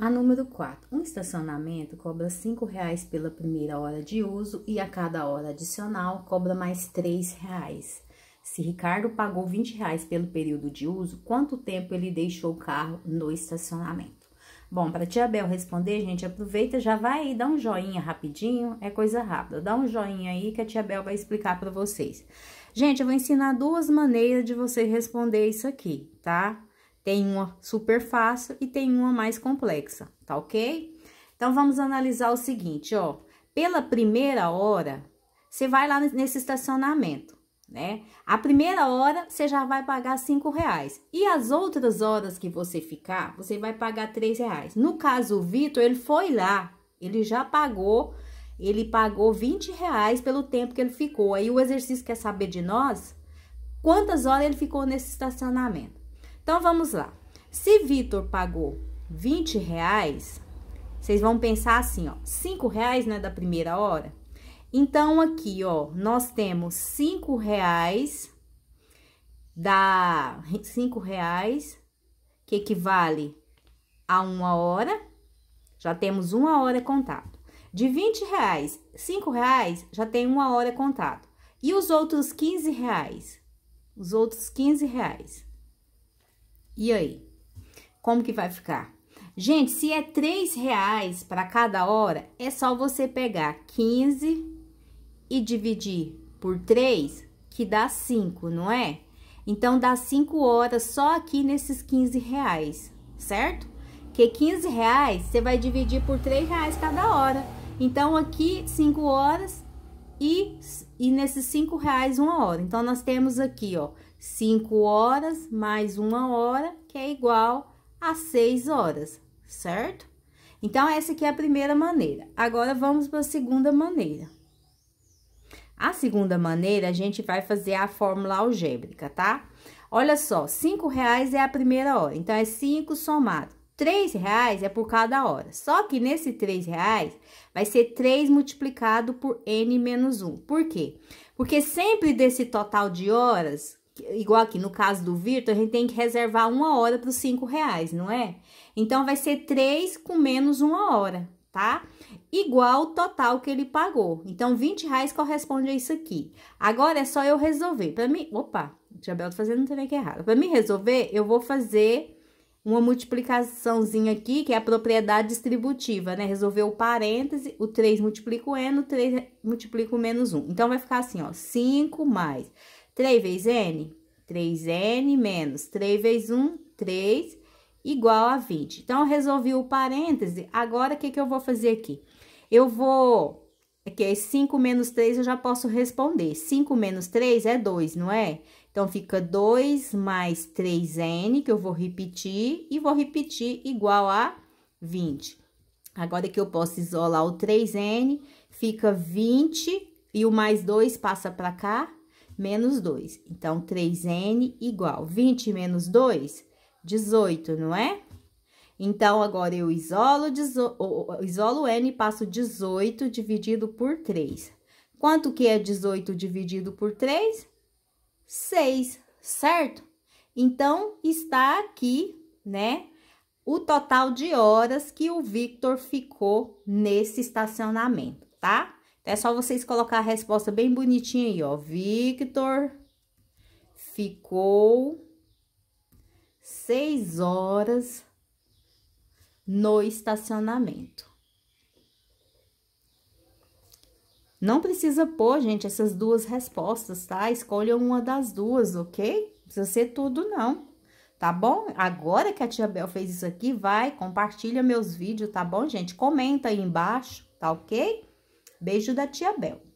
A número 4. Um estacionamento cobra R$ 5,00 pela primeira hora de uso e a cada hora adicional cobra mais R$ 3,00. Se Ricardo pagou R$ 20,00 pelo período de uso, quanto tempo ele deixou o carro no estacionamento? Bom, para tia Bel responder, gente, aproveita, já vai aí, dá um joinha rapidinho, é coisa rápida. Dá um joinha aí que a tia Bel vai explicar para vocês. Gente, eu vou ensinar duas maneiras de você responder isso aqui, tá? Tem uma super fácil e tem uma mais complexa, tá ok? Então, vamos analisar o seguinte, ó. Pela primeira hora, você vai lá nesse estacionamento, né? A primeira hora, você já vai pagar cinco reais. E as outras horas que você ficar, você vai pagar três reais. No caso, o Vitor, ele foi lá, ele já pagou ele pagou 20 reais pelo tempo que ele ficou. Aí o exercício quer saber de nós quantas horas ele ficou nesse estacionamento. Então vamos lá. Se Vitor pagou 20 reais, vocês vão pensar assim, ó, 5 reais né, da primeira hora. Então aqui, ó, nós temos 5 reais da 5 reais que equivale a uma hora. Já temos uma hora contado. De 20 reais, 5 reais já tem uma hora contado. E os outros 15 reais? Os outros 15 reais. E aí? Como que vai ficar? Gente, se é três reais para cada hora, é só você pegar 15 e dividir por 3, que dá 5, não é? Então, dá 5 horas só aqui nesses 15 reais, certo? Porque 15 reais você vai dividir por 3 reais cada hora. Então, aqui 5 horas e, e nesses cinco reais uma hora. Então, nós temos aqui, ó, cinco horas mais uma hora, que é igual a seis horas, certo? Então, essa aqui é a primeira maneira. Agora, vamos para a segunda maneira. A segunda maneira, a gente vai fazer a fórmula algébrica, tá? Olha só, cinco reais é a primeira hora, então, é cinco somado três reais é por cada hora. Só que nesse três reais vai ser 3 multiplicado por n menos 1. Por quê? Porque sempre desse total de horas, igual aqui no caso do Vitor, a gente tem que reservar uma hora para os cinco reais, não é? Então, vai ser 3 com menos uma hora, tá? Igual o total que ele pagou. Então, 20 reais corresponde a isso aqui. Agora, é só eu resolver. Para mim... Opa, o Isabel tá fazendo um aqui é errado. Para mim resolver, eu vou fazer uma multiplicaçãozinha aqui, que é a propriedade distributiva, né? Resolveu o parêntese, o 3 multiplica o N, o 3 multiplica o menos 1. Então, vai ficar assim, ó, 5 mais 3 vezes N, 3N menos 3 vezes 1, 3, igual a 20. Então, resolvi o parêntese, agora, o que, que eu vou fazer aqui? Eu vou Aqui é 5 menos 3, eu já posso responder. 5 menos 3 é 2, não é? Então, fica 2 mais 3n, que eu vou repetir, e vou repetir igual a 20. Agora que eu posso isolar o 3n, fica 20, e o mais 2 passa para cá, menos 2. Então, 3n igual 20 menos 2, 18, não é? Então, agora eu isolo, isolo N e passo 18 dividido por 3. Quanto que é 18 dividido por 3? 6, certo? Então, está aqui, né, o total de horas que o Victor ficou nesse estacionamento, tá? Então, é só vocês colocar a resposta bem bonitinha aí, ó. Victor ficou 6 horas no estacionamento. Não precisa pôr, gente, essas duas respostas, tá? Escolha uma das duas, ok? precisa ser tudo, não. Tá bom? Agora que a tia Bel fez isso aqui, vai, compartilha meus vídeos, tá bom, gente? Comenta aí embaixo, tá ok? Beijo da tia Bel.